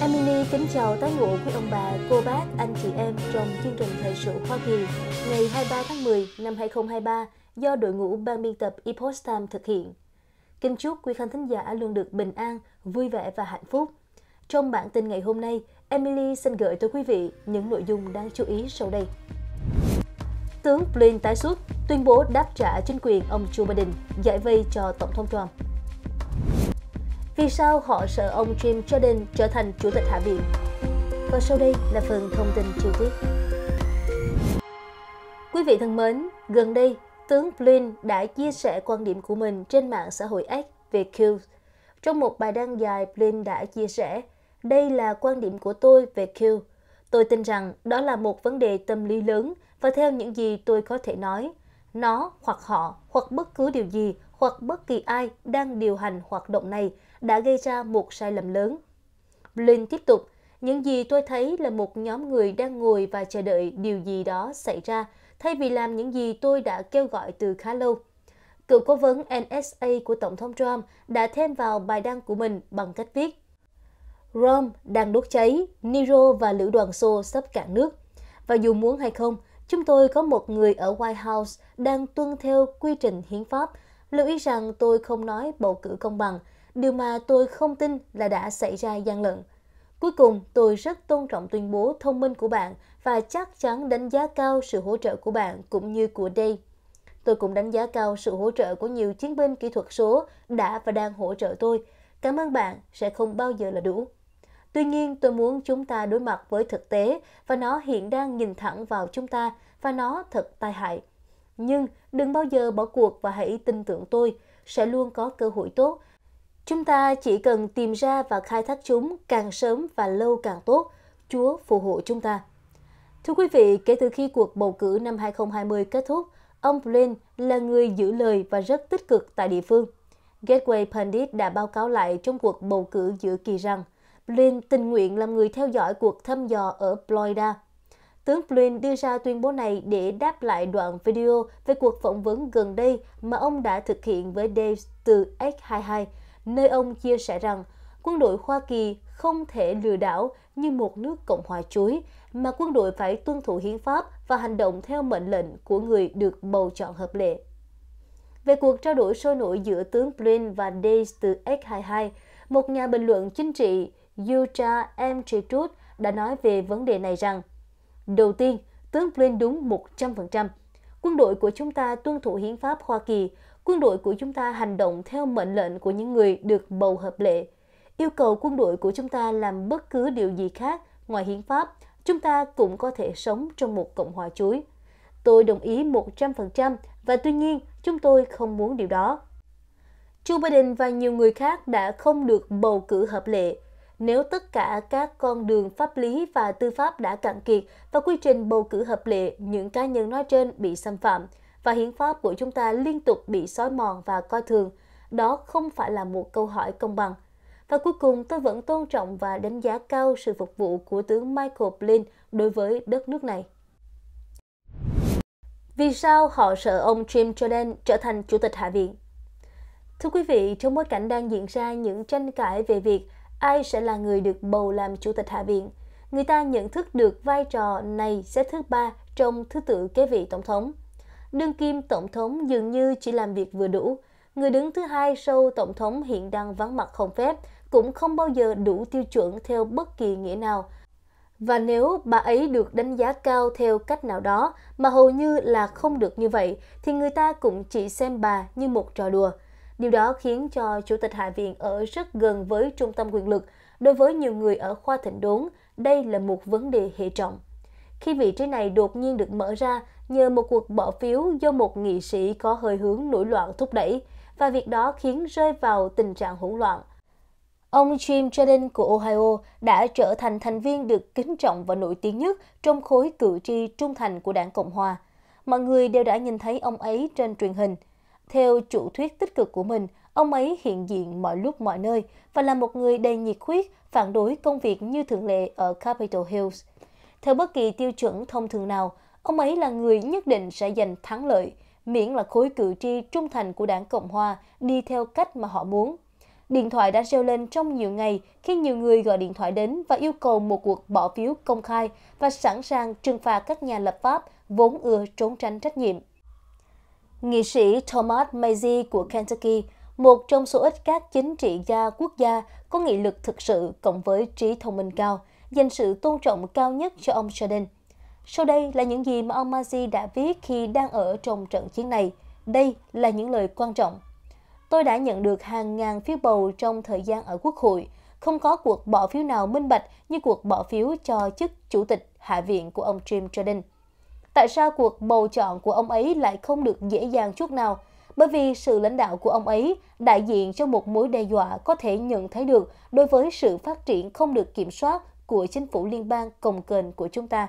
Emily kính chào tái ngộ quý ông bà, cô bác, anh chị em trong chương trình thời sự Hoa Kỳ ngày 23 tháng 10 năm 2023 do đội ngũ ban biên tập Epoch Time thực hiện. Kính chúc quý khán thính giả luôn được bình an, vui vẻ và hạnh phúc. Trong bản tin ngày hôm nay, Emily xin gửi tới quý vị những nội dung đáng chú ý sau đây. Tướng Blinken tái xuất, tuyên bố đáp trả chính quyền ông Joe Biden, giải vây cho Tổng thống Trump. Vì sao họ sợ ông Jim Jordan trở thành chủ tịch Hạ viện? Và sau đây là phần thông tin chi tiết. Quý vị thân mến, gần đây, tướng Flynn đã chia sẻ quan điểm của mình trên mạng xã hội X về Q. Trong một bài đăng dài, Flynn đã chia sẻ, đây là quan điểm của tôi về Q. Tôi tin rằng đó là một vấn đề tâm lý lớn và theo những gì tôi có thể nói, nó hoặc họ hoặc bất cứ điều gì hoặc bất kỳ ai đang điều hành hoạt động này đã gây ra một sai lầm lớn. Blin tiếp tục, những gì tôi thấy là một nhóm người đang ngồi và chờ đợi điều gì đó xảy ra, thay vì làm những gì tôi đã kêu gọi từ khá lâu. Cựu cố vấn NSA của Tổng thống Trump đã thêm vào bài đăng của mình bằng cách viết Rome đang đốt cháy, Nero và lữ đoàn xô sắp cạn nước. Và dù muốn hay không, chúng tôi có một người ở White House đang tuân theo quy trình hiến pháp, lưu ý rằng tôi không nói bầu cử công bằng, Điều mà tôi không tin là đã xảy ra gian lận. Cuối cùng, tôi rất tôn trọng tuyên bố thông minh của bạn và chắc chắn đánh giá cao sự hỗ trợ của bạn cũng như của Dave. Tôi cũng đánh giá cao sự hỗ trợ của nhiều chiến binh kỹ thuật số đã và đang hỗ trợ tôi. Cảm ơn bạn sẽ không bao giờ là đủ. Tuy nhiên, tôi muốn chúng ta đối mặt với thực tế và nó hiện đang nhìn thẳng vào chúng ta và nó thật tai hại. Nhưng đừng bao giờ bỏ cuộc và hãy tin tưởng tôi, sẽ luôn có cơ hội tốt Chúng ta chỉ cần tìm ra và khai thác chúng càng sớm và lâu càng tốt, Chúa phù hộ chúng ta. Thưa quý vị, kể từ khi cuộc bầu cử năm 2020 kết thúc, ông Flynn là người giữ lời và rất tích cực tại địa phương. Gateway Pundit đã báo cáo lại trong cuộc bầu cử giữa kỳ rằng Flynn tình nguyện làm người theo dõi cuộc thăm dò ở Florida. Tướng Flynn đưa ra tuyên bố này để đáp lại đoạn video về cuộc phỏng vấn gần đây mà ông đã thực hiện với Dave từ X22 nơi ông chia sẻ rằng quân đội Hoa Kỳ không thể lừa đảo như một nước Cộng hòa chuối, mà quân đội phải tuân thủ hiến pháp và hành động theo mệnh lệnh của người được bầu chọn hợp lệ. Về cuộc trao đổi sôi nổi giữa tướng Blin và Days từ X22, một nhà bình luận chính trị Yuta M. Chitut đã nói về vấn đề này rằng Đầu tiên, tướng Blin đúng 100%. Quân đội của chúng ta tuân thủ hiến pháp Hoa Kỳ, quân đội của chúng ta hành động theo mệnh lệnh của những người được bầu hợp lệ. Yêu cầu quân đội của chúng ta làm bất cứ điều gì khác ngoài hiến pháp, chúng ta cũng có thể sống trong một cộng hòa chuối. Tôi đồng ý 100% và tuy nhiên chúng tôi không muốn điều đó. Joe Biden và nhiều người khác đã không được bầu cử hợp lệ. Nếu tất cả các con đường pháp lý và tư pháp đã cạn kiệt và quy trình bầu cử hợp lệ những cá nhân nói trên bị xâm phạm – và hiến pháp của chúng ta liên tục bị xói mòn và coi thường, đó không phải là một câu hỏi công bằng. Và cuối cùng, tôi vẫn tôn trọng và đánh giá cao sự phục vụ của tướng Michael Flynn đối với đất nước này. Vì sao họ sợ ông Jim Jordan trở thành Chủ tịch Hạ viện? Thưa quý vị, trong bối cảnh đang diễn ra những tranh cãi về việc ai sẽ là người được bầu làm Chủ tịch Hạ viện, người ta nhận thức được vai trò này sẽ thứ ba trong thứ tự kế vị Tổng thống đương kim tổng thống dường như chỉ làm việc vừa đủ. Người đứng thứ hai sau tổng thống hiện đang vắng mặt không phép cũng không bao giờ đủ tiêu chuẩn theo bất kỳ nghĩa nào. Và nếu bà ấy được đánh giá cao theo cách nào đó mà hầu như là không được như vậy thì người ta cũng chỉ xem bà như một trò đùa. Điều đó khiến cho Chủ tịch Hạ viện ở rất gần với trung tâm quyền lực. Đối với nhiều người ở khoa thịnh đốn, đây là một vấn đề hệ trọng khi vị trí này đột nhiên được mở ra nhờ một cuộc bỏ phiếu do một nghị sĩ có hơi hướng nổi loạn thúc đẩy, và việc đó khiến rơi vào tình trạng hỗn loạn. Ông Jim Jordan của Ohio đã trở thành thành viên được kính trọng và nổi tiếng nhất trong khối cử tri trung thành của đảng Cộng Hòa. Mọi người đều đã nhìn thấy ông ấy trên truyền hình. Theo chủ thuyết tích cực của mình, ông ấy hiện diện mọi lúc mọi nơi và là một người đầy nhiệt huyết phản đối công việc như thường lệ ở Capitol Hills. Theo bất kỳ tiêu chuẩn thông thường nào, ông ấy là người nhất định sẽ giành thắng lợi, miễn là khối cử tri trung thành của đảng Cộng Hòa đi theo cách mà họ muốn. Điện thoại đã reo lên trong nhiều ngày khi nhiều người gọi điện thoại đến và yêu cầu một cuộc bỏ phiếu công khai và sẵn sàng trừng phạt các nhà lập pháp vốn ưa trốn tránh trách nhiệm. Nghị sĩ Thomas Mazie của Kentucky, một trong số ít các chính trị gia quốc gia có nghị lực thực sự cộng với trí thông minh cao, dành sự tôn trọng cao nhất cho ông Jordan. Sau đây là những gì mà ông Mazi đã viết khi đang ở trong trận chiến này. Đây là những lời quan trọng. Tôi đã nhận được hàng ngàn phiếu bầu trong thời gian ở Quốc hội. Không có cuộc bỏ phiếu nào minh bạch như cuộc bỏ phiếu cho chức chủ tịch Hạ viện của ông Jim Jordan. Tại sao cuộc bầu chọn của ông ấy lại không được dễ dàng chút nào? Bởi vì sự lãnh đạo của ông ấy đại diện cho một mối đe dọa có thể nhận thấy được đối với sự phát triển không được kiểm soát của chính phủ liên bang cồng kềnh của chúng ta.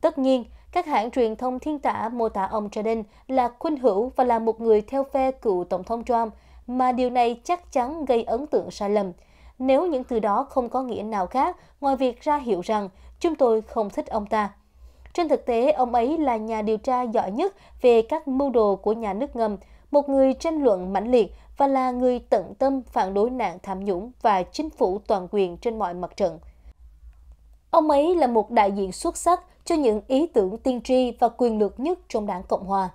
Tất nhiên, các hãng truyền thông thiên tả mô tả ông Jordan là khuynh hữu và là một người theo phe cựu Tổng thống Trump, mà điều này chắc chắn gây ấn tượng sai lầm. Nếu những từ đó không có nghĩa nào khác ngoài việc ra hiệu rằng chúng tôi không thích ông ta. Trên thực tế, ông ấy là nhà điều tra giỏi nhất về các mưu đồ của nhà nước ngầm, một người tranh luận mãnh liệt và là người tận tâm phản đối nạn tham nhũng và chính phủ toàn quyền trên mọi mặt trận. Ông ấy là một đại diện xuất sắc cho những ý tưởng tiên tri và quyền lực nhất trong đảng Cộng Hòa.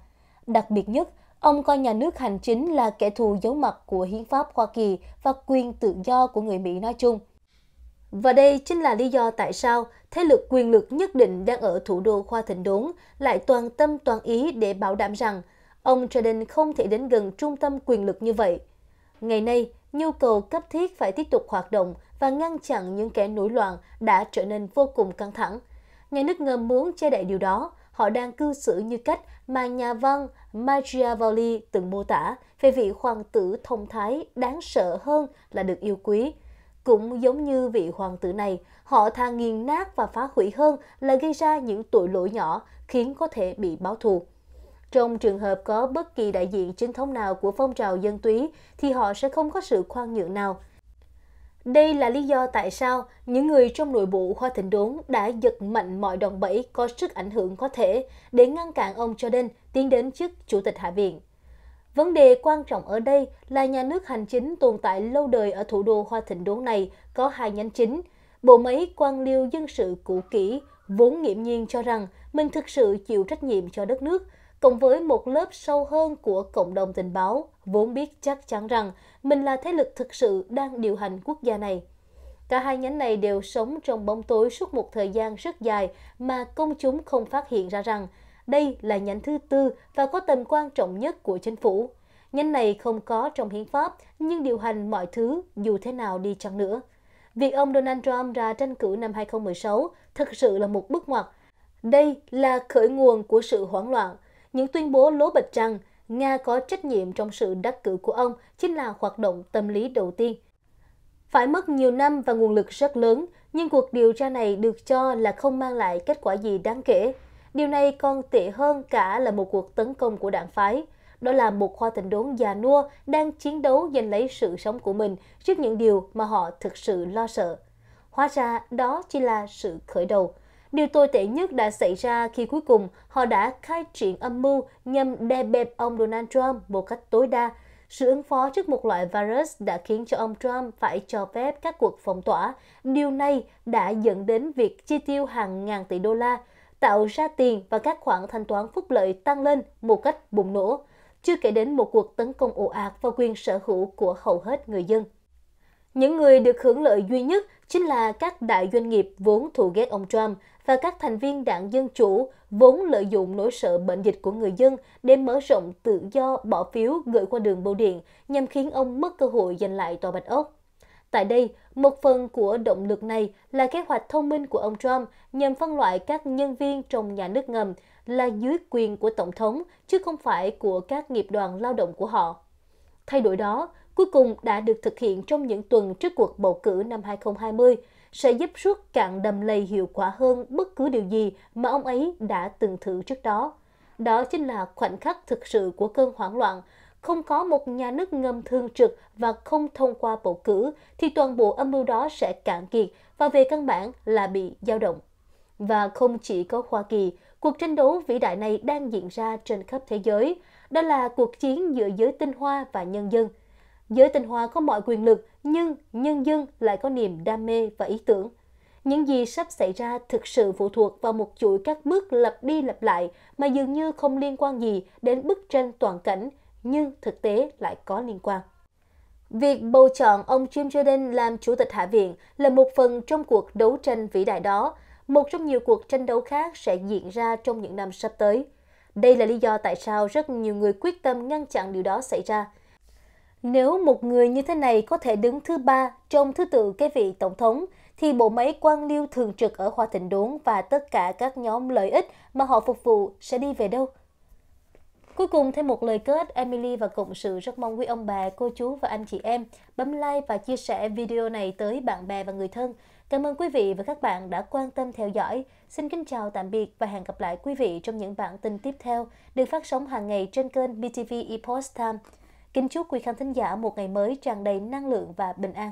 Đặc biệt nhất, ông coi nhà nước hành chính là kẻ thù giấu mặt của hiến pháp Hoa Kỳ và quyền tự do của người Mỹ nói chung. Và đây chính là lý do tại sao thế lực quyền lực nhất định đang ở thủ đô Hoa Thịnh Đốn lại toàn tâm toàn ý để bảo đảm rằng ông Jordan không thể đến gần trung tâm quyền lực như vậy. Ngày nay, Nhu cầu cấp thiết phải tiếp tục hoạt động và ngăn chặn những kẻ nổi loạn đã trở nên vô cùng căng thẳng. Nhà nước ngầm muốn che đậy điều đó, họ đang cư xử như cách mà nhà văn Machiavelli từng mô tả về vị hoàng tử thông thái đáng sợ hơn là được yêu quý. Cũng giống như vị hoàng tử này, họ thà nghiền nát và phá hủy hơn là gây ra những tội lỗi nhỏ khiến có thể bị báo thù. Trong trường hợp có bất kỳ đại diện chính thống nào của phong trào dân túy thì họ sẽ không có sự khoan nhượng nào. Đây là lý do tại sao những người trong nội bộ Hoa Thịnh Đốn đã giật mạnh mọi đòn bẫy có sức ảnh hưởng có thể để ngăn cản ông Jordan tiến đến chức Chủ tịch Hạ viện. Vấn đề quan trọng ở đây là nhà nước hành chính tồn tại lâu đời ở thủ đô Hoa Thịnh Đốn này có hai nhánh chính. Bộ máy quan liêu dân sự cũ kỹ vốn nghiệm nhiên cho rằng mình thực sự chịu trách nhiệm cho đất nước – cộng với một lớp sâu hơn của cộng đồng tình báo vốn biết chắc chắn rằng mình là thế lực thực sự đang điều hành quốc gia này. Cả hai nhánh này đều sống trong bóng tối suốt một thời gian rất dài mà công chúng không phát hiện ra rằng đây là nhánh thứ tư và có tầm quan trọng nhất của chính phủ. Nhánh này không có trong hiến pháp nhưng điều hành mọi thứ dù thế nào đi chăng nữa. Việc ông Donald Trump ra tranh cử năm 2016 thực sự là một bước ngoặt. Đây là khởi nguồn của sự hoảng loạn, những tuyên bố lố bịch rằng Nga có trách nhiệm trong sự đắc cử của ông chính là hoạt động tâm lý đầu tiên. Phải mất nhiều năm và nguồn lực rất lớn, nhưng cuộc điều tra này được cho là không mang lại kết quả gì đáng kể. Điều này còn tệ hơn cả là một cuộc tấn công của đảng phái. Đó là một khoa tình đốn già nua đang chiến đấu giành lấy sự sống của mình trước những điều mà họ thực sự lo sợ. Hóa ra đó chỉ là sự khởi đầu. Điều tồi tệ nhất đã xảy ra khi cuối cùng họ đã khai triển âm mưu nhằm đè bẹp ông Donald Trump một cách tối đa. Sự ứng phó trước một loại virus đã khiến cho ông Trump phải cho phép các cuộc phong tỏa. Điều này đã dẫn đến việc chi tiêu hàng ngàn tỷ đô la, tạo ra tiền và các khoản thanh toán phúc lợi tăng lên một cách bùng nổ, chưa kể đến một cuộc tấn công ồ ạt vào quyền sở hữu của hầu hết người dân. Những người được hưởng lợi duy nhất chính là các đại doanh nghiệp vốn thù ghét ông Trump, và các thành viên đảng Dân Chủ vốn lợi dụng nỗi sợ bệnh dịch của người dân để mở rộng tự do bỏ phiếu gửi qua đường bưu điện nhằm khiến ông mất cơ hội giành lại tòa Bạch Ốc. Tại đây, một phần của động lực này là kế hoạch thông minh của ông Trump nhằm phân loại các nhân viên trong nhà nước ngầm là dưới quyền của Tổng thống chứ không phải của các nghiệp đoàn lao động của họ. Thay đổi đó, cuối cùng đã được thực hiện trong những tuần trước cuộc bầu cử năm 2020, sẽ giúp rút cạn đầm lầy hiệu quả hơn bất cứ điều gì mà ông ấy đã từng thử trước đó. Đó chính là khoảnh khắc thực sự của cơn hoảng loạn. Không có một nhà nước ngầm thường trực và không thông qua bầu cử thì toàn bộ âm mưu đó sẽ cạn kiệt và về căn bản là bị dao động. Và không chỉ có Hoa Kỳ, cuộc tranh đấu vĩ đại này đang diễn ra trên khắp thế giới. Đó là cuộc chiến giữa giới tinh hoa và nhân dân – Giới tinh hoa có mọi quyền lực, nhưng nhân dân lại có niềm đam mê và ý tưởng. Những gì sắp xảy ra thực sự phụ thuộc vào một chuỗi các bước lặp đi lặp lại mà dường như không liên quan gì đến bức tranh toàn cảnh, nhưng thực tế lại có liên quan. Việc bầu chọn ông Jim Jordan làm chủ tịch Hạ viện là một phần trong cuộc đấu tranh vĩ đại đó, một trong nhiều cuộc tranh đấu khác sẽ diễn ra trong những năm sắp tới. Đây là lý do tại sao rất nhiều người quyết tâm ngăn chặn điều đó xảy ra. Nếu một người như thế này có thể đứng thứ ba trong thứ tự cái vị tổng thống, thì bộ máy quan liêu thường trực ở Hoa Thịnh Đốn và tất cả các nhóm lợi ích mà họ phục vụ sẽ đi về đâu? Cuối cùng thêm một lời kết, Emily và Cộng sự rất mong quý ông bà, cô chú và anh chị em bấm like và chia sẻ video này tới bạn bè và người thân. Cảm ơn quý vị và các bạn đã quan tâm theo dõi. Xin kính chào tạm biệt và hẹn gặp lại quý vị trong những bản tin tiếp theo được phát sóng hàng ngày trên kênh BTV Epost Time. Kính chúc quý khán thính giả một ngày mới tràn đầy năng lượng và bình an.